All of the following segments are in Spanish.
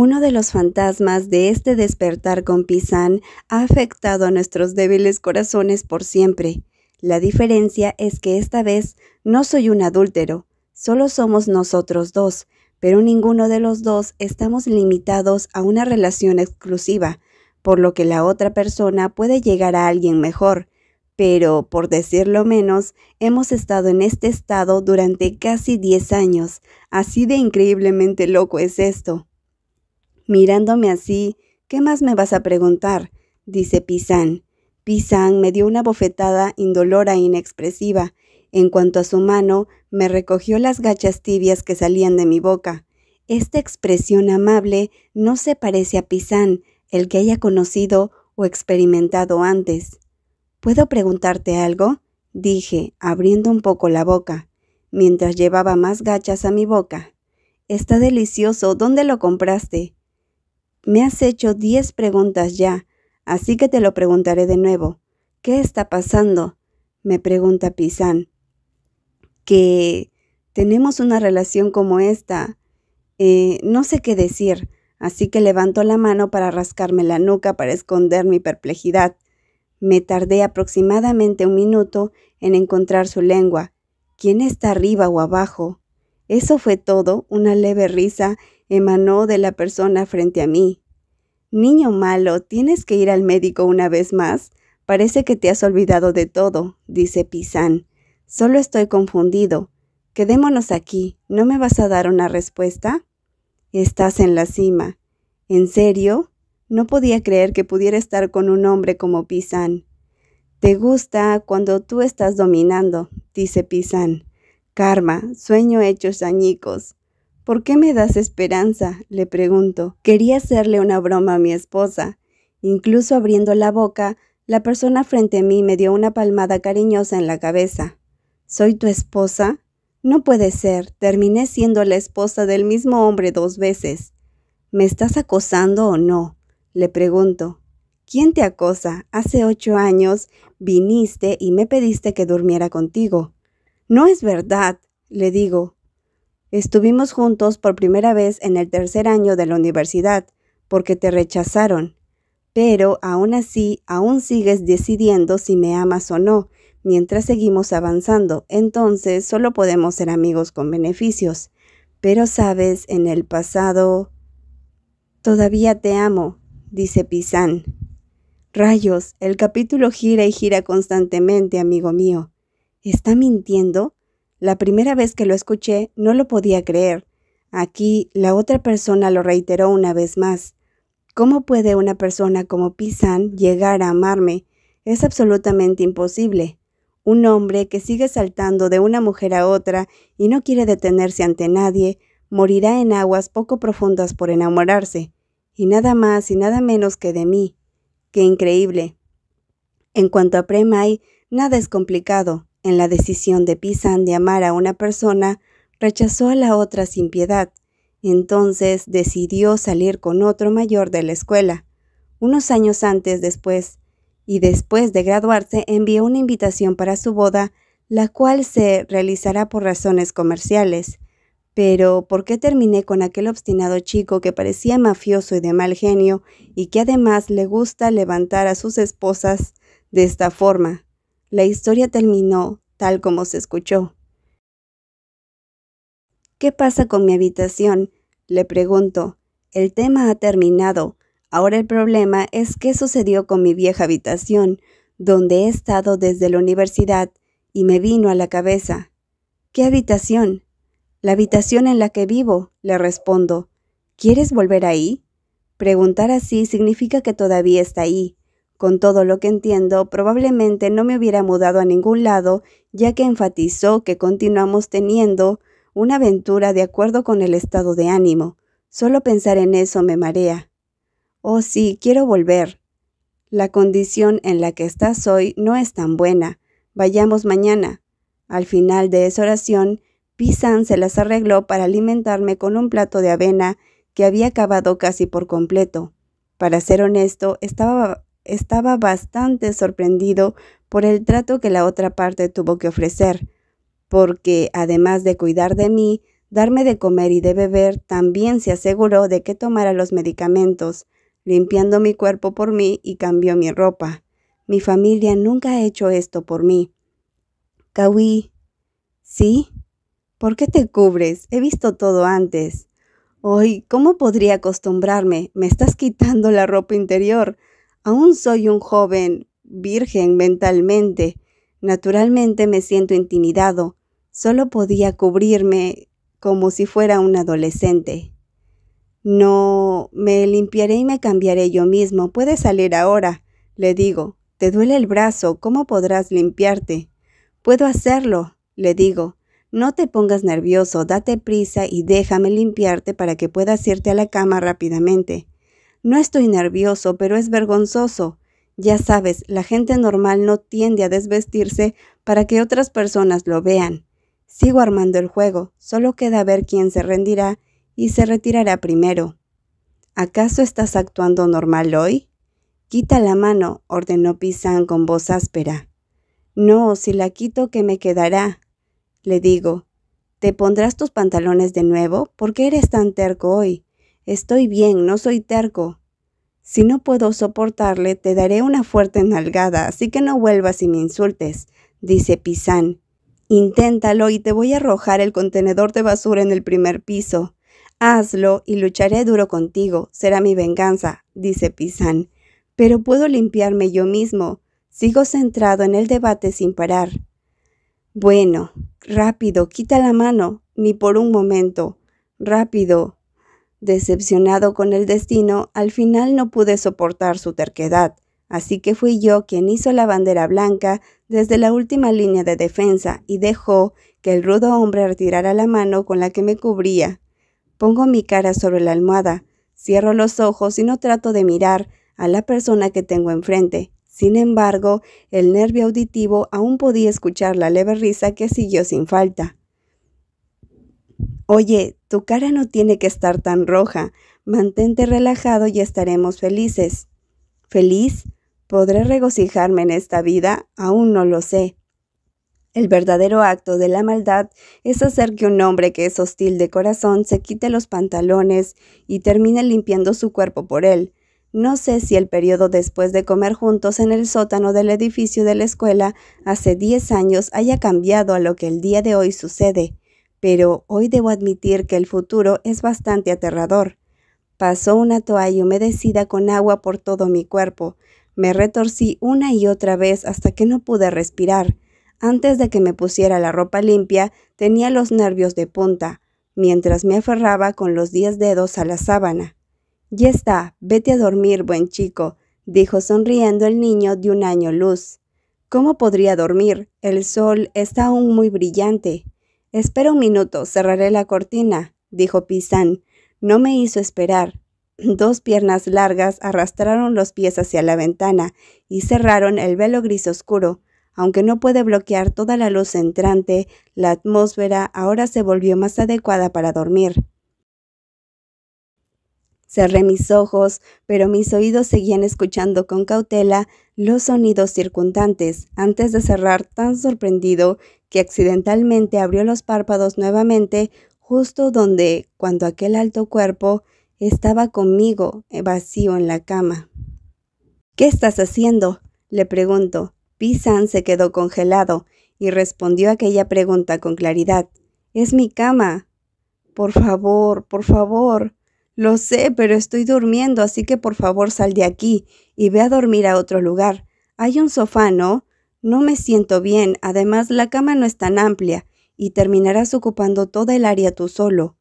Uno de los fantasmas de este despertar con Pisan ha afectado a nuestros débiles corazones por siempre. La diferencia es que esta vez no soy un adúltero, solo somos nosotros dos, pero ninguno de los dos estamos limitados a una relación exclusiva, por lo que la otra persona puede llegar a alguien mejor. Pero, por decirlo menos, hemos estado en este estado durante casi 10 años. Así de increíblemente loco es esto. Mirándome así, ¿qué más me vas a preguntar? dice Pisán. Pisán me dio una bofetada indolora e inexpresiva. En cuanto a su mano, me recogió las gachas tibias que salían de mi boca. Esta expresión amable no se parece a Pisán, el que haya conocido o experimentado antes. ¿Puedo preguntarte algo? dije, abriendo un poco la boca, mientras llevaba más gachas a mi boca. Está delicioso. ¿Dónde lo compraste? Me has hecho diez preguntas ya, así que te lo preguntaré de nuevo. ¿Qué está pasando? me pregunta Pisan. Que tenemos una relación como esta. Eh, no sé qué decir, así que levanto la mano para rascarme la nuca para esconder mi perplejidad. Me tardé aproximadamente un minuto en encontrar su lengua. ¿Quién está arriba o abajo? Eso fue todo, una leve risa emanó de la persona frente a mí. Niño malo, tienes que ir al médico una vez más. Parece que te has olvidado de todo, dice Pisán. Solo estoy confundido. Quedémonos aquí. ¿No me vas a dar una respuesta? Estás en la cima. ¿En serio? No podía creer que pudiera estar con un hombre como Pisan. Te gusta cuando tú estás dominando, dice Pisan. Karma, sueño hechos añicos. ¿Por qué me das esperanza? le pregunto. Quería hacerle una broma a mi esposa. Incluso abriendo la boca, la persona frente a mí me dio una palmada cariñosa en la cabeza. ¿Soy tu esposa? No puede ser. Terminé siendo la esposa del mismo hombre dos veces. ¿Me estás acosando o no? le pregunto. ¿Quién te acosa? Hace ocho años viniste y me pediste que durmiera contigo. No es verdad, le digo. Estuvimos juntos por primera vez en el tercer año de la universidad, porque te rechazaron. Pero aún así, aún sigues decidiendo si me amas o no, mientras seguimos avanzando, entonces solo podemos ser amigos con beneficios. Pero sabes, en el pasado... Todavía te amo, dice Pisan. Rayos, el capítulo gira y gira constantemente, amigo mío. ¿Está mintiendo? La primera vez que lo escuché no lo podía creer. Aquí la otra persona lo reiteró una vez más. ¿Cómo puede una persona como Pisan llegar a amarme? Es absolutamente imposible. Un hombre que sigue saltando de una mujer a otra y no quiere detenerse ante nadie, morirá en aguas poco profundas por enamorarse, y nada más y nada menos que de mí. ¡Qué increíble! En cuanto a Premay, nada es complicado. En la decisión de Pisan de amar a una persona, rechazó a la otra sin piedad. Entonces decidió salir con otro mayor de la escuela. Unos años antes después, y después de graduarse, envió una invitación para su boda, la cual se realizará por razones comerciales. Pero, ¿por qué terminé con aquel obstinado chico que parecía mafioso y de mal genio y que además le gusta levantar a sus esposas de esta forma? La historia terminó tal como se escuchó. ¿Qué pasa con mi habitación? Le pregunto. El tema ha terminado. Ahora el problema es qué sucedió con mi vieja habitación, donde he estado desde la universidad, y me vino a la cabeza. ¿Qué habitación? La habitación en la que vivo, le respondo. ¿Quieres volver ahí? Preguntar así significa que todavía está ahí, con todo lo que entiendo, probablemente no me hubiera mudado a ningún lado, ya que enfatizó que continuamos teniendo una aventura de acuerdo con el estado de ánimo. Solo pensar en eso me marea. Oh sí, quiero volver. La condición en la que estás hoy no es tan buena. Vayamos mañana. Al final de esa oración, Pisan se las arregló para alimentarme con un plato de avena que había acabado casi por completo. Para ser honesto, estaba estaba bastante sorprendido por el trato que la otra parte tuvo que ofrecer, porque además de cuidar de mí, darme de comer y de beber, también se aseguró de que tomara los medicamentos, limpiando mi cuerpo por mí y cambió mi ropa. Mi familia nunca ha hecho esto por mí. Kawi, ¿sí? ¿Por qué te cubres? He visto todo antes. Hoy, ¿cómo podría acostumbrarme? Me estás quitando la ropa interior. Aún soy un joven virgen mentalmente. Naturalmente me siento intimidado. Solo podía cubrirme como si fuera un adolescente. No, me limpiaré y me cambiaré yo mismo. Puedes salir ahora, le digo. Te duele el brazo, ¿cómo podrás limpiarte? Puedo hacerlo, le digo. No te pongas nervioso, date prisa y déjame limpiarte para que puedas irte a la cama rápidamente. No estoy nervioso, pero es vergonzoso. Ya sabes, la gente normal no tiende a desvestirse para que otras personas lo vean. Sigo armando el juego, solo queda ver quién se rendirá y se retirará primero. ¿Acaso estás actuando normal hoy? Quita la mano, ordenó Pisan con voz áspera. No, si la quito, ¿qué me quedará? Le digo. ¿Te pondrás tus pantalones de nuevo? ¿Por qué eres tan terco hoy? Estoy bien, no soy terco. Si no puedo soportarle, te daré una fuerte nalgada, así que no vuelvas y me insultes, dice Pisán. Inténtalo y te voy a arrojar el contenedor de basura en el primer piso. Hazlo y lucharé duro contigo, será mi venganza, dice Pisán. Pero puedo limpiarme yo mismo. Sigo centrado en el debate sin parar. Bueno, rápido, quita la mano, ni por un momento. Rápido, Decepcionado con el destino, al final no pude soportar su terquedad, así que fui yo quien hizo la bandera blanca desde la última línea de defensa y dejó que el rudo hombre retirara la mano con la que me cubría. Pongo mi cara sobre la almohada, cierro los ojos y no trato de mirar a la persona que tengo enfrente. Sin embargo, el nervio auditivo aún podía escuchar la leve risa que siguió sin falta. Oye, tu cara no tiene que estar tan roja. Mantente relajado y estaremos felices. ¿Feliz? ¿Podré regocijarme en esta vida? Aún no lo sé. El verdadero acto de la maldad es hacer que un hombre que es hostil de corazón se quite los pantalones y termine limpiando su cuerpo por él. No sé si el periodo después de comer juntos en el sótano del edificio de la escuela hace 10 años haya cambiado a lo que el día de hoy sucede pero hoy debo admitir que el futuro es bastante aterrador. Pasó una toalla humedecida con agua por todo mi cuerpo. Me retorcí una y otra vez hasta que no pude respirar. Antes de que me pusiera la ropa limpia, tenía los nervios de punta, mientras me aferraba con los diez dedos a la sábana. Ya está, vete a dormir, buen chico, dijo sonriendo el niño de un año luz. ¿Cómo podría dormir? El sol está aún muy brillante. Espera un minuto, cerraré la cortina, dijo Pisan. No me hizo esperar. Dos piernas largas arrastraron los pies hacia la ventana y cerraron el velo gris oscuro. Aunque no puede bloquear toda la luz entrante, la atmósfera ahora se volvió más adecuada para dormir. Cerré mis ojos, pero mis oídos seguían escuchando con cautela los sonidos circundantes antes de cerrar tan sorprendido que accidentalmente abrió los párpados nuevamente justo donde, cuando aquel alto cuerpo estaba conmigo eh, vacío en la cama. ¿Qué estás haciendo? le pregunto. Pisan se quedó congelado y respondió aquella pregunta con claridad. Es mi cama. Por favor, por favor. Lo sé, pero estoy durmiendo, así que por favor sal de aquí y ve a dormir a otro lugar. Hay un sofá, ¿no? No me siento bien, además la cama no es tan amplia y terminarás ocupando toda el área tú solo.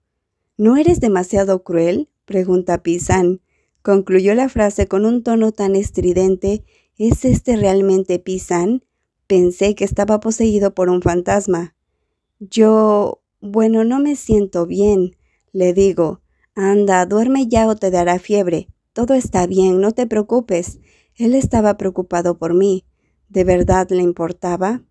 ¿No eres demasiado cruel? pregunta Pisan. Concluyó la frase con un tono tan estridente. ¿Es este realmente Pisan? Pensé que estaba poseído por un fantasma. Yo... bueno, no me siento bien, le digo. Anda, duerme ya o te dará fiebre. Todo está bien, no te preocupes. Él estaba preocupado por mí de verdad le importaba?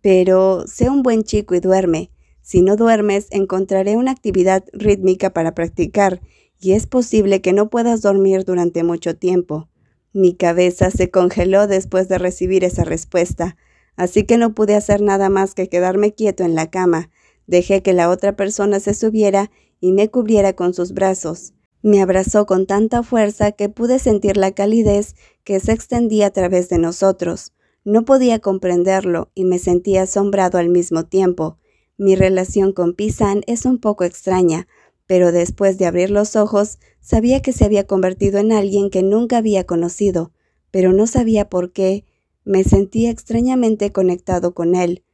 Pero sé un buen chico y duerme. Si no duermes, encontraré una actividad rítmica para practicar, y es posible que no puedas dormir durante mucho tiempo. Mi cabeza se congeló después de recibir esa respuesta, así que no pude hacer nada más que quedarme quieto en la cama. Dejé que la otra persona se subiera y me cubriera con sus brazos. Me abrazó con tanta fuerza que pude sentir la calidez que se extendía a través de nosotros. No podía comprenderlo y me sentía asombrado al mismo tiempo. Mi relación con Pisan es un poco extraña, pero después de abrir los ojos sabía que se había convertido en alguien que nunca había conocido, pero no sabía por qué. Me sentía extrañamente conectado con él.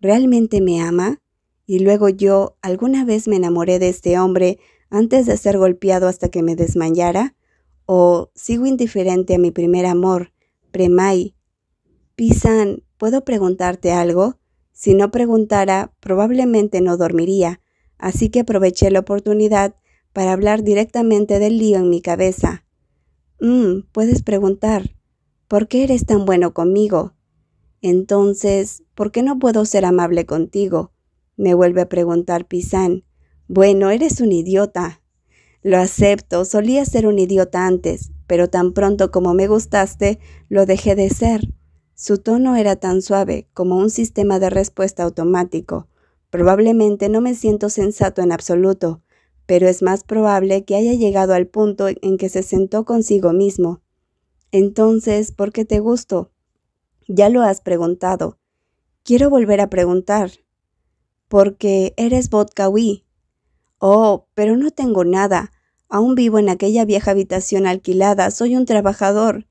¿Realmente me ama? Y luego yo alguna vez me enamoré de este hombre antes de ser golpeado hasta que me desmayara? ¿O sigo indiferente a mi primer amor, Premay? Pisan, ¿puedo preguntarte algo? Si no preguntara, probablemente no dormiría, así que aproveché la oportunidad para hablar directamente del lío en mi cabeza. Mmm, puedes preguntar, ¿por qué eres tan bueno conmigo? Entonces, ¿por qué no puedo ser amable contigo? Me vuelve a preguntar Pisan. Bueno, eres un idiota. Lo acepto, solía ser un idiota antes, pero tan pronto como me gustaste, lo dejé de ser. Su tono era tan suave como un sistema de respuesta automático. Probablemente no me siento sensato en absoluto, pero es más probable que haya llegado al punto en que se sentó consigo mismo. Entonces, ¿por qué te gusto? Ya lo has preguntado. Quiero volver a preguntar. Porque eres vodka Oh, pero no tengo nada. Aún vivo en aquella vieja habitación alquilada. Soy un trabajador.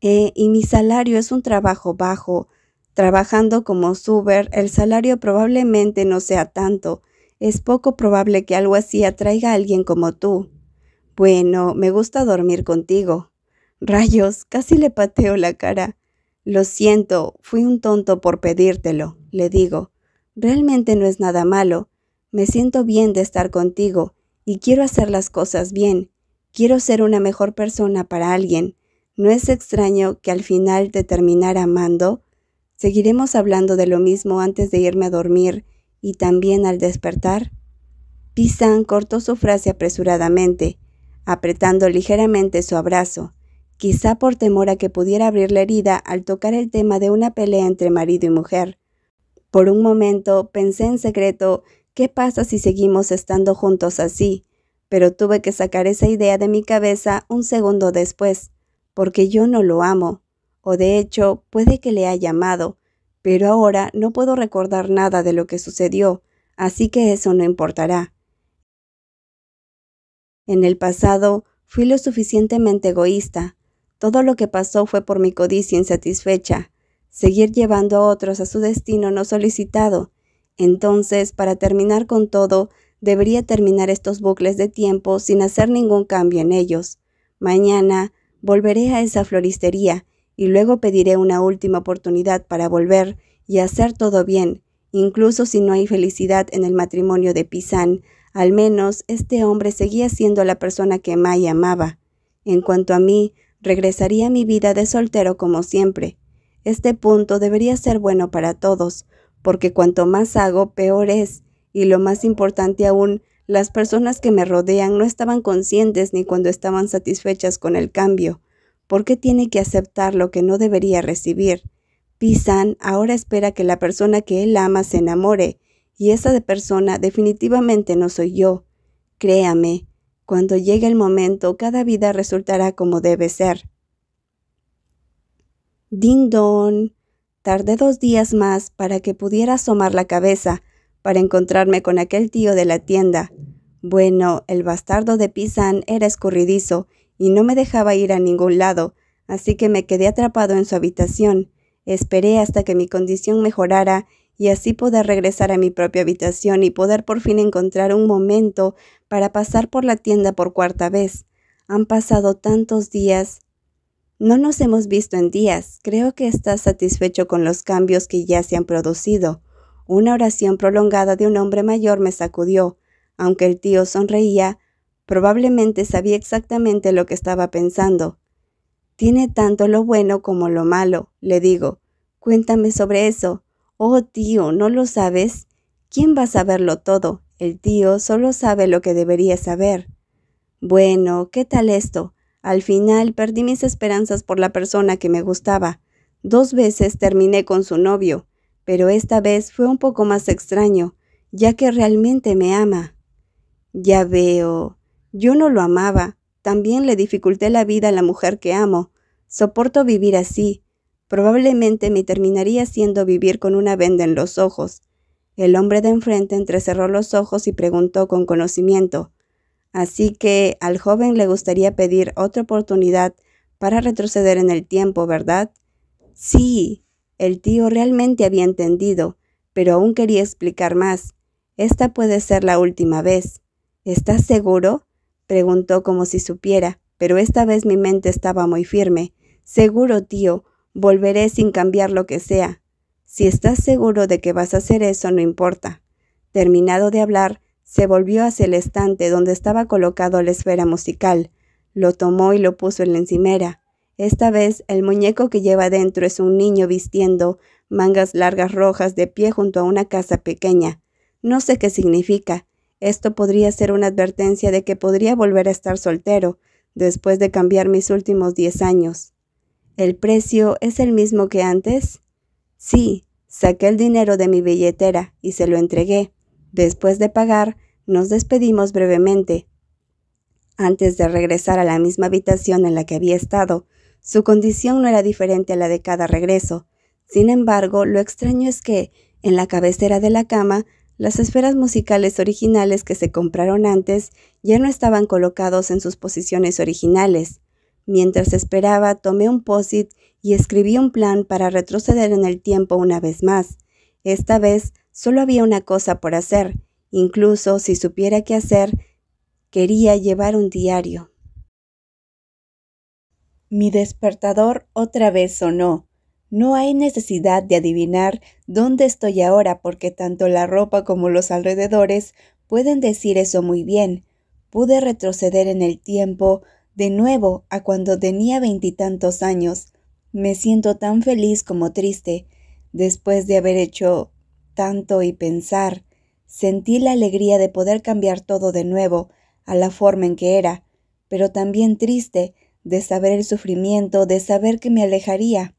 Eh, y mi salario es un trabajo bajo. Trabajando como suber, el salario probablemente no sea tanto. Es poco probable que algo así atraiga a alguien como tú. Bueno, me gusta dormir contigo. Rayos, casi le pateo la cara. Lo siento, fui un tonto por pedírtelo, le digo. Realmente no es nada malo. Me siento bien de estar contigo y quiero hacer las cosas bien. Quiero ser una mejor persona para alguien. No es extraño que al final de terminar amando, seguiremos hablando de lo mismo antes de irme a dormir y también al despertar. Pisan cortó su frase apresuradamente, apretando ligeramente su abrazo, quizá por temor a que pudiera abrir la herida al tocar el tema de una pelea entre marido y mujer. Por un momento pensé en secreto ¿Qué pasa si seguimos estando juntos así? Pero tuve que sacar esa idea de mi cabeza un segundo después, porque yo no lo amo, o de hecho puede que le haya amado, pero ahora no puedo recordar nada de lo que sucedió, así que eso no importará. En el pasado fui lo suficientemente egoísta. Todo lo que pasó fue por mi codicia insatisfecha, seguir llevando a otros a su destino no solicitado, entonces, para terminar con todo, debería terminar estos bucles de tiempo sin hacer ningún cambio en ellos. Mañana volveré a esa floristería y luego pediré una última oportunidad para volver y hacer todo bien, incluso si no hay felicidad en el matrimonio de Pisán. Al menos este hombre seguía siendo la persona que May amaba. En cuanto a mí, regresaría a mi vida de soltero como siempre. Este punto debería ser bueno para todos, porque cuanto más hago, peor es. Y lo más importante aún, las personas que me rodean no estaban conscientes ni cuando estaban satisfechas con el cambio. ¿Por qué tiene que aceptar lo que no debería recibir? Pisan ahora espera que la persona que él ama se enamore, y esa persona definitivamente no soy yo. Créame, cuando llegue el momento, cada vida resultará como debe ser. Ding don. Tardé dos días más para que pudiera asomar la cabeza, para encontrarme con aquel tío de la tienda. Bueno, el bastardo de Pisan era escurridizo y no me dejaba ir a ningún lado, así que me quedé atrapado en su habitación. Esperé hasta que mi condición mejorara y así poder regresar a mi propia habitación y poder por fin encontrar un momento para pasar por la tienda por cuarta vez. Han pasado tantos días no nos hemos visto en días. Creo que estás satisfecho con los cambios que ya se han producido. Una oración prolongada de un hombre mayor me sacudió. Aunque el tío sonreía, probablemente sabía exactamente lo que estaba pensando. Tiene tanto lo bueno como lo malo, le digo. Cuéntame sobre eso. Oh, tío, ¿no lo sabes? ¿Quién va a saberlo todo? El tío solo sabe lo que debería saber. Bueno, ¿qué tal esto? Al final perdí mis esperanzas por la persona que me gustaba. Dos veces terminé con su novio, pero esta vez fue un poco más extraño, ya que realmente me ama. Ya veo. Yo no lo amaba. También le dificulté la vida a la mujer que amo. Soporto vivir así. Probablemente me terminaría siendo vivir con una venda en los ojos. El hombre de enfrente entrecerró los ojos y preguntó con conocimiento Así que al joven le gustaría pedir otra oportunidad para retroceder en el tiempo, ¿verdad? Sí, el tío realmente había entendido, pero aún quería explicar más. Esta puede ser la última vez. ¿Estás seguro? preguntó como si supiera, pero esta vez mi mente estaba muy firme. Seguro, tío, volveré sin cambiar lo que sea. Si estás seguro de que vas a hacer eso, no importa. Terminado de hablar, se volvió hacia el estante donde estaba colocado la esfera musical, lo tomó y lo puso en la encimera. Esta vez el muñeco que lleva dentro es un niño vistiendo mangas largas rojas de pie junto a una casa pequeña. No sé qué significa. Esto podría ser una advertencia de que podría volver a estar soltero, después de cambiar mis últimos diez años. ¿El precio es el mismo que antes? Sí, saqué el dinero de mi billetera y se lo entregué. Después de pagar, nos despedimos brevemente. Antes de regresar a la misma habitación en la que había estado, su condición no era diferente a la de cada regreso. Sin embargo, lo extraño es que, en la cabecera de la cama, las esferas musicales originales que se compraron antes ya no estaban colocados en sus posiciones originales. Mientras esperaba, tomé un posit y escribí un plan para retroceder en el tiempo una vez más. Esta vez Solo había una cosa por hacer, incluso si supiera qué hacer, quería llevar un diario. Mi despertador otra vez sonó. No hay necesidad de adivinar dónde estoy ahora porque tanto la ropa como los alrededores pueden decir eso muy bien. Pude retroceder en el tiempo de nuevo a cuando tenía veintitantos años. Me siento tan feliz como triste. Después de haber hecho tanto y pensar, sentí la alegría de poder cambiar todo de nuevo a la forma en que era, pero también triste de saber el sufrimiento, de saber que me alejaría.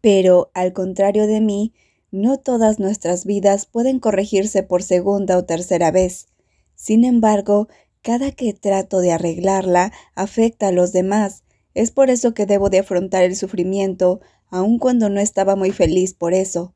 Pero, al contrario de mí, no todas nuestras vidas pueden corregirse por segunda o tercera vez. Sin embargo, cada que trato de arreglarla afecta a los demás. Es por eso que debo de afrontar el sufrimiento, aun cuando no estaba muy feliz por eso.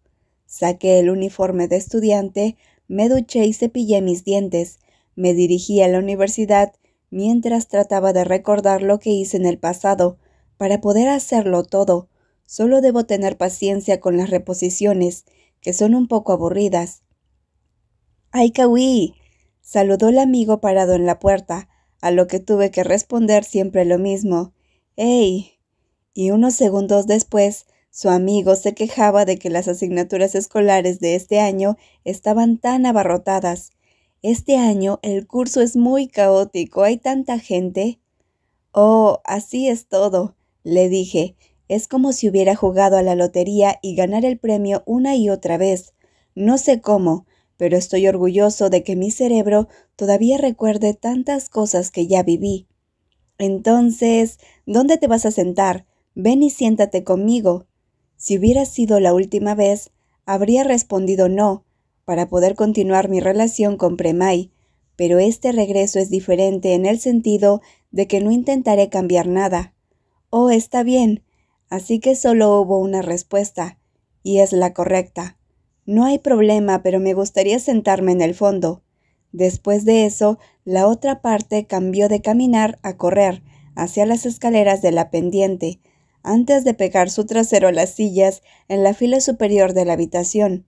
Saqué el uniforme de estudiante, me duché y cepillé mis dientes. Me dirigí a la universidad mientras trataba de recordar lo que hice en el pasado. Para poder hacerlo todo, solo debo tener paciencia con las reposiciones, que son un poco aburridas. ¡Ay, Kawi! saludó el amigo parado en la puerta, a lo que tuve que responder siempre lo mismo. ¡Ey! Y unos segundos después su amigo se quejaba de que las asignaturas escolares de este año estaban tan abarrotadas. Este año el curso es muy caótico, hay tanta gente. Oh, así es todo, le dije. Es como si hubiera jugado a la lotería y ganar el premio una y otra vez. No sé cómo, pero estoy orgulloso de que mi cerebro todavía recuerde tantas cosas que ya viví. Entonces, ¿dónde te vas a sentar? Ven y siéntate conmigo. Si hubiera sido la última vez, habría respondido no, para poder continuar mi relación con Premay, pero este regreso es diferente en el sentido de que no intentaré cambiar nada. Oh, está bien. Así que solo hubo una respuesta, y es la correcta. No hay problema, pero me gustaría sentarme en el fondo. Después de eso, la otra parte cambió de caminar a correr hacia las escaleras de la pendiente, antes de pegar su trasero a las sillas en la fila superior de la habitación.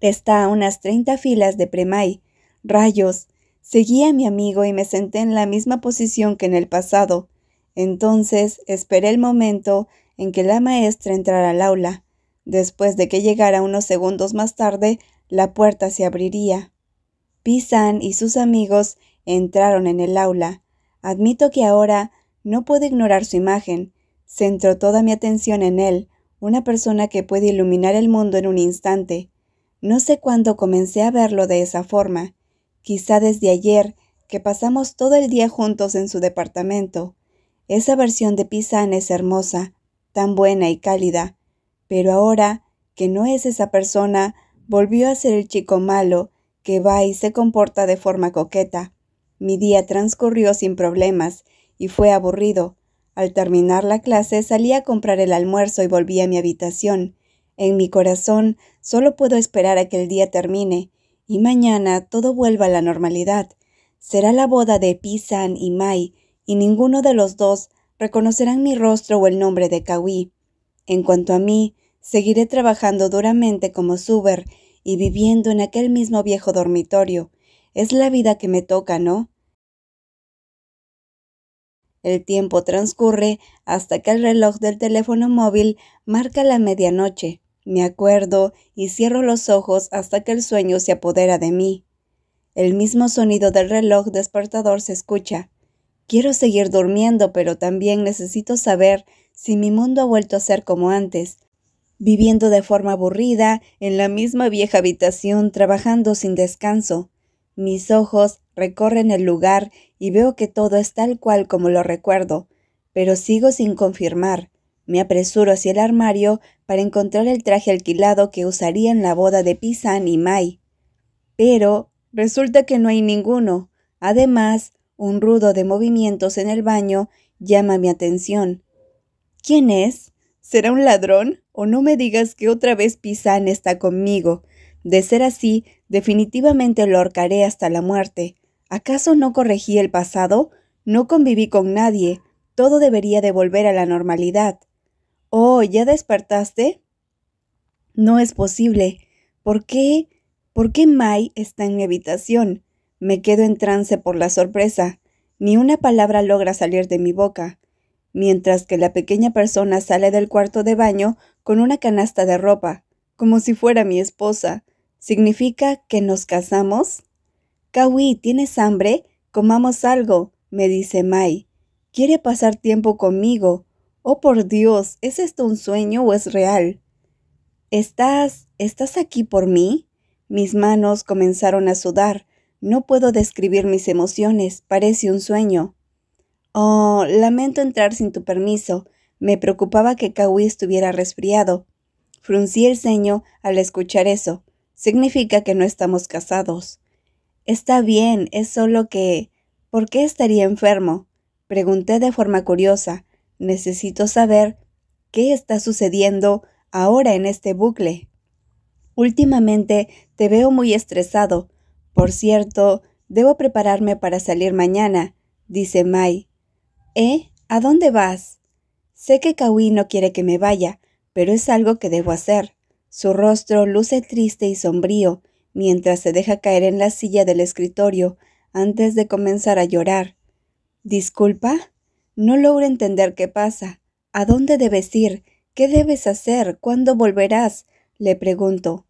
Está a unas treinta filas de Premay. Rayos. Seguí a mi amigo y me senté en la misma posición que en el pasado. Entonces esperé el momento en que la maestra entrara al aula. Después de que llegara unos segundos más tarde, la puerta se abriría. Pisan y sus amigos entraron en el aula. Admito que ahora no puedo ignorar su imagen, Centro toda mi atención en él, una persona que puede iluminar el mundo en un instante. No sé cuándo comencé a verlo de esa forma, quizá desde ayer, que pasamos todo el día juntos en su departamento. Esa versión de Pisan es hermosa, tan buena y cálida, pero ahora, que no es esa persona, volvió a ser el chico malo, que va y se comporta de forma coqueta. Mi día transcurrió sin problemas y fue aburrido. Al terminar la clase salí a comprar el almuerzo y volví a mi habitación. En mi corazón solo puedo esperar a que el día termine y mañana todo vuelva a la normalidad. Será la boda de Pisan y Mai, y ninguno de los dos reconocerán mi rostro o el nombre de Kawi. En cuanto a mí, seguiré trabajando duramente como suber y viviendo en aquel mismo viejo dormitorio. Es la vida que me toca, ¿no? El tiempo transcurre hasta que el reloj del teléfono móvil marca la medianoche. Me acuerdo y cierro los ojos hasta que el sueño se apodera de mí. El mismo sonido del reloj despertador se escucha. Quiero seguir durmiendo, pero también necesito saber si mi mundo ha vuelto a ser como antes, viviendo de forma aburrida, en la misma vieja habitación, trabajando sin descanso. Mis ojos Recorren el lugar y veo que todo es tal cual como lo recuerdo, pero sigo sin confirmar. Me apresuro hacia el armario para encontrar el traje alquilado que usaría en la boda de Pisan y Mai. Pero resulta que no hay ninguno. Además, un rudo de movimientos en el baño llama mi atención. ¿Quién es? ¿Será un ladrón? O no me digas que otra vez Pisan está conmigo. De ser así, definitivamente lo ahorcaré hasta la muerte. ¿Acaso no corregí el pasado? No conviví con nadie. Todo debería de volver a la normalidad. Oh, ¿ya despertaste? No es posible. ¿Por qué? ¿Por qué Mai está en mi habitación? Me quedo en trance por la sorpresa. Ni una palabra logra salir de mi boca, mientras que la pequeña persona sale del cuarto de baño con una canasta de ropa, como si fuera mi esposa. ¿Significa que nos casamos? Kawi, ¿tienes hambre? Comamos algo, me dice Mai. Quiere pasar tiempo conmigo. Oh, por Dios, ¿es esto un sueño o es real? ¿Estás... estás aquí por mí? Mis manos comenzaron a sudar. No puedo describir mis emociones. Parece un sueño. Oh, lamento entrar sin tu permiso. Me preocupaba que Kawi estuviera resfriado. Fruncí el ceño al escuchar eso. Significa que no estamos casados. Está bien, es solo que... ¿Por qué estaría enfermo? Pregunté de forma curiosa. Necesito saber qué está sucediendo ahora en este bucle. Últimamente te veo muy estresado. Por cierto, debo prepararme para salir mañana, dice Mai. ¿Eh? ¿A dónde vas? Sé que Kawi no quiere que me vaya, pero es algo que debo hacer. Su rostro luce triste y sombrío, mientras se deja caer en la silla del escritorio antes de comenzar a llorar. Disculpa. No logro entender qué pasa. ¿A dónde debes ir? ¿Qué debes hacer? ¿Cuándo volverás? le pregunto.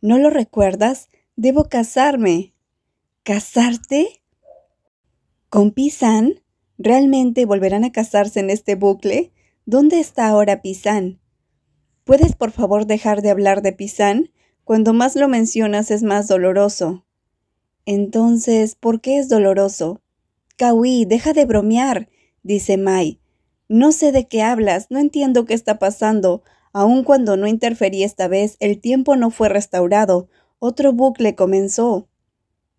¿No lo recuerdas? Debo casarme. ¿Casarte? ¿Con Pisan? ¿Realmente volverán a casarse en este bucle? ¿Dónde está ahora Pisan? ¿Puedes por favor dejar de hablar de Pisan? Cuando más lo mencionas es más doloroso. Entonces, ¿por qué es doloroso? Kawi, deja de bromear, dice Mai. No sé de qué hablas, no entiendo qué está pasando. Aun cuando no interferí esta vez, el tiempo no fue restaurado. Otro bucle comenzó.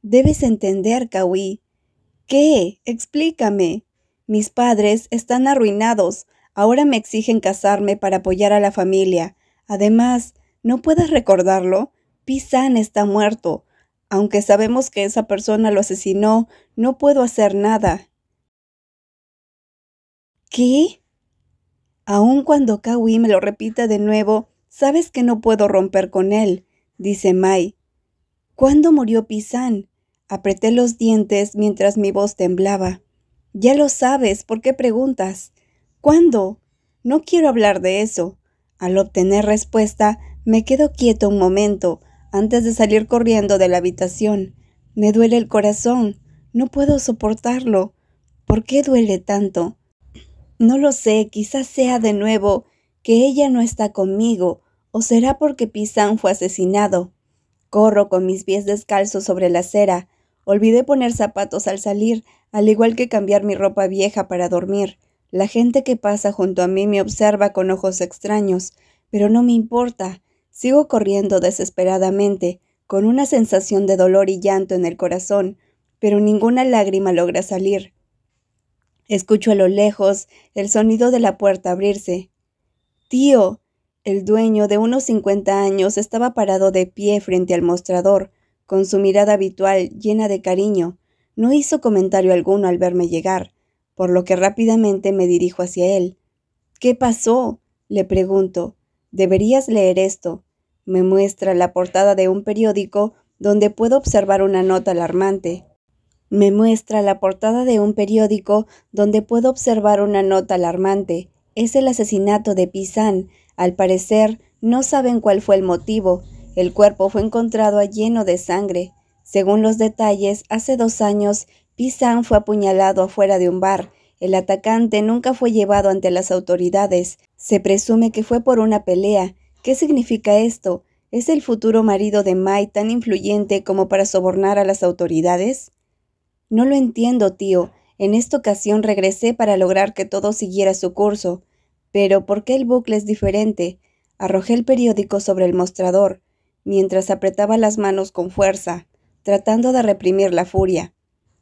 Debes entender, Kawi. ¿Qué? Explícame. Mis padres están arruinados. Ahora me exigen casarme para apoyar a la familia. Además, no puedes recordarlo, Pisan está muerto. Aunque sabemos que esa persona lo asesinó, no puedo hacer nada. ¿Qué? Aun cuando Kawi me lo repita de nuevo, sabes que no puedo romper con él, dice Mai. ¿Cuándo murió Pisan? Apreté los dientes mientras mi voz temblaba. Ya lo sabes, ¿por qué preguntas? ¿Cuándo? No quiero hablar de eso. Al obtener respuesta, me quedo quieto un momento antes de salir corriendo de la habitación. Me duele el corazón. No puedo soportarlo. ¿Por qué duele tanto? No lo sé, quizás sea de nuevo que ella no está conmigo, o será porque Pisan fue asesinado. Corro con mis pies descalzos sobre la acera. Olvidé poner zapatos al salir, al igual que cambiar mi ropa vieja para dormir. La gente que pasa junto a mí me observa con ojos extraños, pero no me importa. Sigo corriendo desesperadamente, con una sensación de dolor y llanto en el corazón, pero ninguna lágrima logra salir. Escucho a lo lejos el sonido de la puerta abrirse. Tío. El dueño de unos cincuenta años estaba parado de pie frente al mostrador, con su mirada habitual llena de cariño. No hizo comentario alguno al verme llegar, por lo que rápidamente me dirijo hacia él. ¿Qué pasó? le pregunto. Deberías leer esto. Me muestra la portada de un periódico donde puedo observar una nota alarmante. Me muestra la portada de un periódico donde puedo observar una nota alarmante. Es el asesinato de pisán Al parecer, no saben cuál fue el motivo. El cuerpo fue encontrado lleno de sangre. Según los detalles, hace dos años, pisán fue apuñalado afuera de un bar. El atacante nunca fue llevado ante las autoridades. Se presume que fue por una pelea. ¿Qué significa esto? ¿Es el futuro marido de Mai tan influyente como para sobornar a las autoridades? No lo entiendo, tío. En esta ocasión regresé para lograr que todo siguiera su curso. Pero ¿por qué el bucle es diferente? Arrojé el periódico sobre el mostrador, mientras apretaba las manos con fuerza, tratando de reprimir la furia.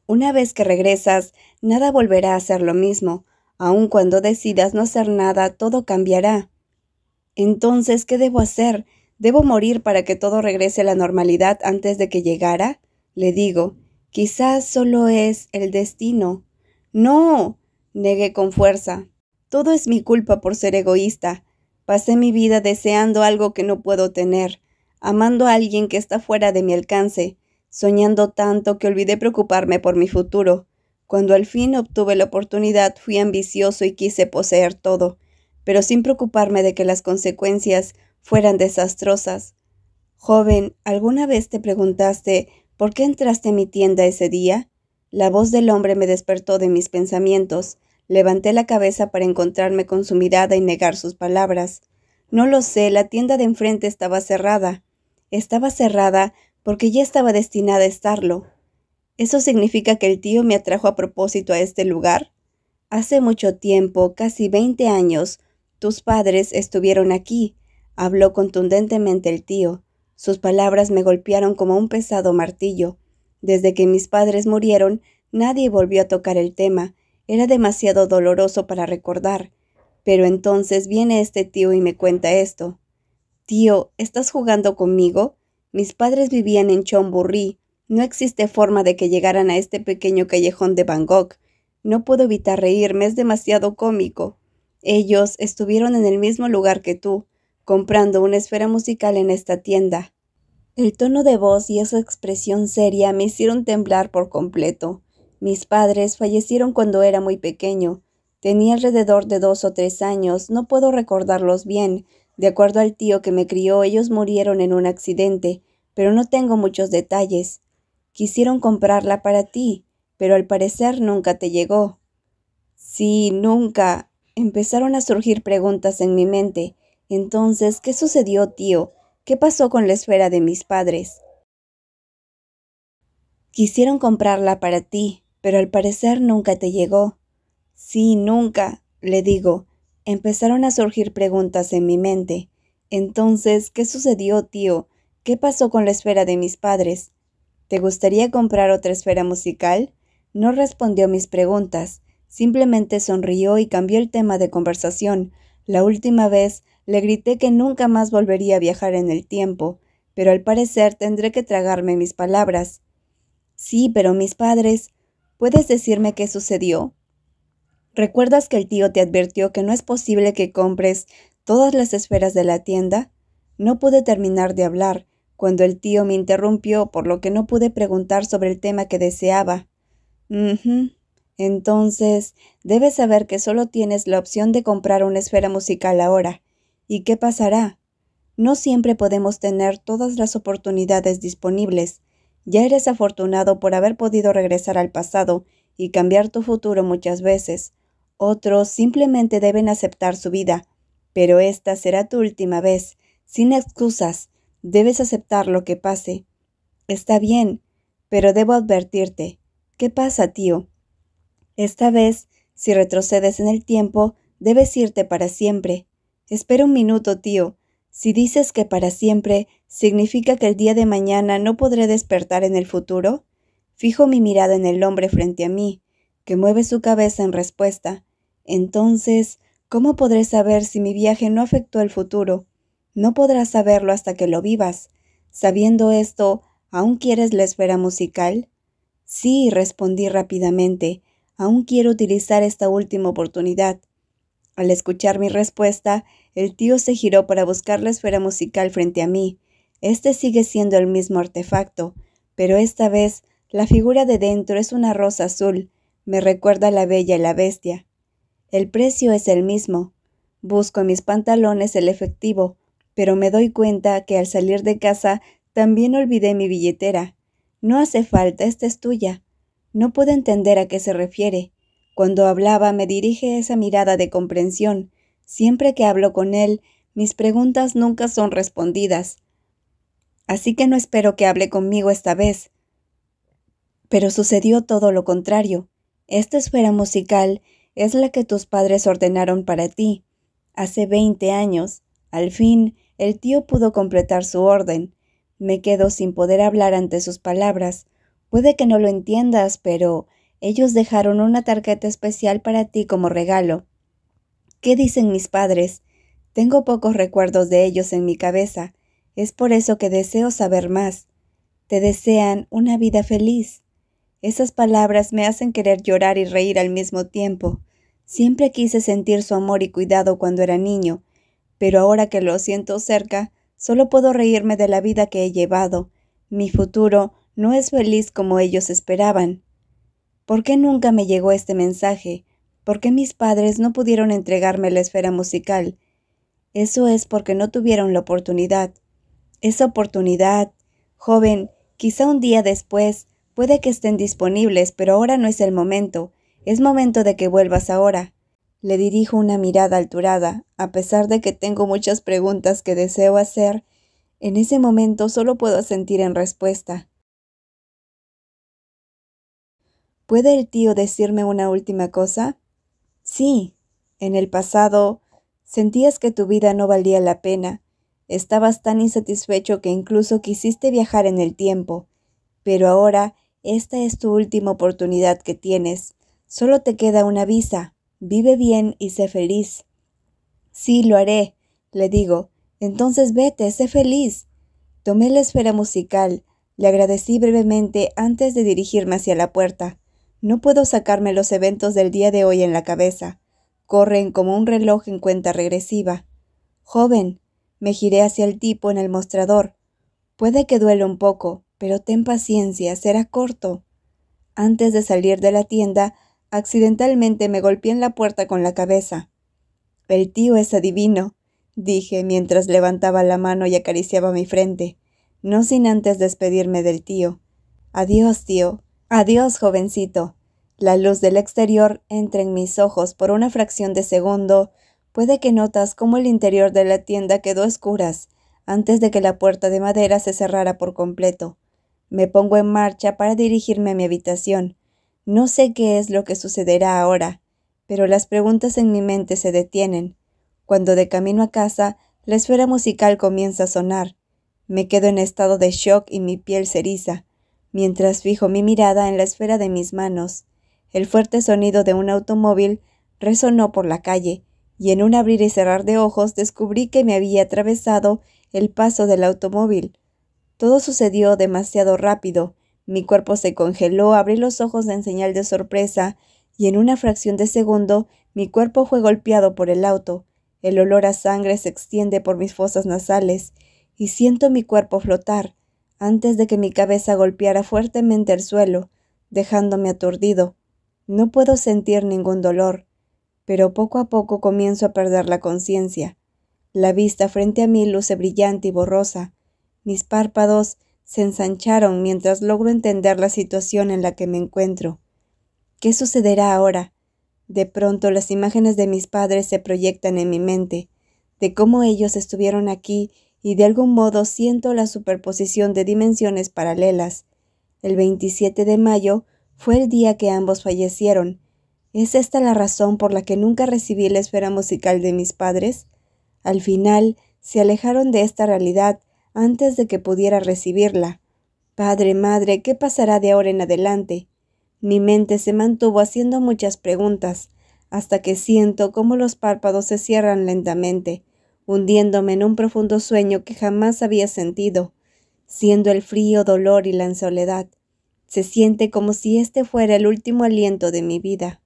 Una vez que regresas, nada volverá a ser lo mismo. Aun cuando decidas no hacer nada, todo cambiará. Entonces, ¿qué debo hacer? ¿Debo morir para que todo regrese a la normalidad antes de que llegara? Le digo, quizás solo es el destino. No, negué con fuerza. Todo es mi culpa por ser egoísta. Pasé mi vida deseando algo que no puedo tener, amando a alguien que está fuera de mi alcance, soñando tanto que olvidé preocuparme por mi futuro. Cuando al fin obtuve la oportunidad fui ambicioso y quise poseer todo pero sin preocuparme de que las consecuencias fueran desastrosas. Joven, ¿alguna vez te preguntaste por qué entraste en mi tienda ese día? La voz del hombre me despertó de mis pensamientos. Levanté la cabeza para encontrarme con su mirada y negar sus palabras. No lo sé, la tienda de enfrente estaba cerrada. Estaba cerrada porque ya estaba destinada a estarlo. ¿Eso significa que el tío me atrajo a propósito a este lugar? Hace mucho tiempo, casi veinte años, tus padres estuvieron aquí, habló contundentemente el tío. Sus palabras me golpearon como un pesado martillo. Desde que mis padres murieron, nadie volvió a tocar el tema. Era demasiado doloroso para recordar. Pero entonces viene este tío y me cuenta esto. Tío, ¿estás jugando conmigo? Mis padres vivían en Chomburri. No existe forma de que llegaran a este pequeño callejón de Bangkok. No puedo evitar reírme, es demasiado cómico. Ellos estuvieron en el mismo lugar que tú, comprando una esfera musical en esta tienda. El tono de voz y esa expresión seria me hicieron temblar por completo. Mis padres fallecieron cuando era muy pequeño. Tenía alrededor de dos o tres años, no puedo recordarlos bien. De acuerdo al tío que me crió, ellos murieron en un accidente, pero no tengo muchos detalles. Quisieron comprarla para ti, pero al parecer nunca te llegó. Sí, nunca, Empezaron a surgir preguntas en mi mente. Entonces, ¿qué sucedió, tío? ¿Qué pasó con la esfera de mis padres? Quisieron comprarla para ti, pero al parecer nunca te llegó. Sí, nunca, le digo. Empezaron a surgir preguntas en mi mente. Entonces, ¿qué sucedió, tío? ¿Qué pasó con la esfera de mis padres? ¿Te gustaría comprar otra esfera musical? No respondió mis preguntas. Simplemente sonrió y cambió el tema de conversación. La última vez le grité que nunca más volvería a viajar en el tiempo, pero al parecer tendré que tragarme mis palabras. Sí, pero mis padres. ¿Puedes decirme qué sucedió? ¿Recuerdas que el tío te advirtió que no es posible que compres todas las esferas de la tienda? No pude terminar de hablar cuando el tío me interrumpió, por lo que no pude preguntar sobre el tema que deseaba. Entonces, debes saber que solo tienes la opción de comprar una esfera musical ahora. ¿Y qué pasará? No siempre podemos tener todas las oportunidades disponibles. Ya eres afortunado por haber podido regresar al pasado y cambiar tu futuro muchas veces. Otros simplemente deben aceptar su vida. Pero esta será tu última vez. Sin excusas, debes aceptar lo que pase. Está bien, pero debo advertirte. ¿Qué pasa, tío? Esta vez, si retrocedes en el tiempo, debes irte para siempre. Espera un minuto, tío. Si dices que para siempre, ¿significa que el día de mañana no podré despertar en el futuro? Fijo mi mirada en el hombre frente a mí, que mueve su cabeza en respuesta. Entonces, ¿cómo podré saber si mi viaje no afectó el futuro? No podrás saberlo hasta que lo vivas. Sabiendo esto, ¿aún quieres la esfera musical? Sí, respondí rápidamente aún quiero utilizar esta última oportunidad. Al escuchar mi respuesta, el tío se giró para buscar la esfera musical frente a mí. Este sigue siendo el mismo artefacto, pero esta vez la figura de dentro es una rosa azul, me recuerda a la bella y la bestia. El precio es el mismo. Busco en mis pantalones el efectivo, pero me doy cuenta que al salir de casa también olvidé mi billetera. No hace falta, esta es tuya. No pude entender a qué se refiere. Cuando hablaba me dirige esa mirada de comprensión. Siempre que hablo con él, mis preguntas nunca son respondidas. Así que no espero que hable conmigo esta vez. Pero sucedió todo lo contrario. Esta esfera musical es la que tus padres ordenaron para ti. Hace veinte años, al fin, el tío pudo completar su orden. Me quedo sin poder hablar ante sus palabras. Puede que no lo entiendas, pero ellos dejaron una tarjeta especial para ti como regalo. ¿Qué dicen mis padres? Tengo pocos recuerdos de ellos en mi cabeza. Es por eso que deseo saber más. Te desean una vida feliz. Esas palabras me hacen querer llorar y reír al mismo tiempo. Siempre quise sentir su amor y cuidado cuando era niño, pero ahora que lo siento cerca, solo puedo reírme de la vida que he llevado. Mi futuro no es feliz como ellos esperaban. ¿Por qué nunca me llegó este mensaje? ¿Por qué mis padres no pudieron entregarme la esfera musical? Eso es porque no tuvieron la oportunidad. Esa oportunidad, joven, quizá un día después, puede que estén disponibles, pero ahora no es el momento. Es momento de que vuelvas ahora. Le dirijo una mirada alturada, a pesar de que tengo muchas preguntas que deseo hacer, en ese momento solo puedo sentir en respuesta. ¿Puede el tío decirme una última cosa? Sí. En el pasado sentías que tu vida no valía la pena. Estabas tan insatisfecho que incluso quisiste viajar en el tiempo. Pero ahora esta es tu última oportunidad que tienes. Solo te queda una visa. Vive bien y sé feliz. Sí, lo haré, le digo. Entonces vete, sé feliz. Tomé la esfera musical, le agradecí brevemente antes de dirigirme hacia la puerta. No puedo sacarme los eventos del día de hoy en la cabeza. Corren como un reloj en cuenta regresiva. Joven, me giré hacia el tipo en el mostrador. Puede que duele un poco, pero ten paciencia, será corto. Antes de salir de la tienda, accidentalmente me golpeé en la puerta con la cabeza. El tío es adivino, dije mientras levantaba la mano y acariciaba mi frente, no sin antes despedirme del tío. Adiós, tío, Adiós, jovencito. La luz del exterior entra en mis ojos por una fracción de segundo. Puede que notas cómo el interior de la tienda quedó oscuras antes de que la puerta de madera se cerrara por completo. Me pongo en marcha para dirigirme a mi habitación. No sé qué es lo que sucederá ahora, pero las preguntas en mi mente se detienen. Cuando de camino a casa, la esfera musical comienza a sonar. Me quedo en estado de shock y mi piel ceriza. Mientras fijo mi mirada en la esfera de mis manos, el fuerte sonido de un automóvil resonó por la calle, y en un abrir y cerrar de ojos descubrí que me había atravesado el paso del automóvil. Todo sucedió demasiado rápido. Mi cuerpo se congeló, abrí los ojos en señal de sorpresa, y en una fracción de segundo mi cuerpo fue golpeado por el auto. El olor a sangre se extiende por mis fosas nasales, y siento mi cuerpo flotar antes de que mi cabeza golpeara fuertemente el suelo, dejándome aturdido. No puedo sentir ningún dolor, pero poco a poco comienzo a perder la conciencia. La vista frente a mí luce brillante y borrosa. Mis párpados se ensancharon mientras logro entender la situación en la que me encuentro. ¿Qué sucederá ahora? De pronto las imágenes de mis padres se proyectan en mi mente, de cómo ellos estuvieron aquí y de algún modo siento la superposición de dimensiones paralelas. El 27 de mayo fue el día que ambos fallecieron. ¿Es esta la razón por la que nunca recibí la esfera musical de mis padres? Al final, se alejaron de esta realidad antes de que pudiera recibirla. Padre, madre, ¿qué pasará de ahora en adelante? Mi mente se mantuvo haciendo muchas preguntas, hasta que siento cómo los párpados se cierran lentamente, hundiéndome en un profundo sueño que jamás había sentido, siendo el frío dolor y la soledad. Se siente como si este fuera el último aliento de mi vida.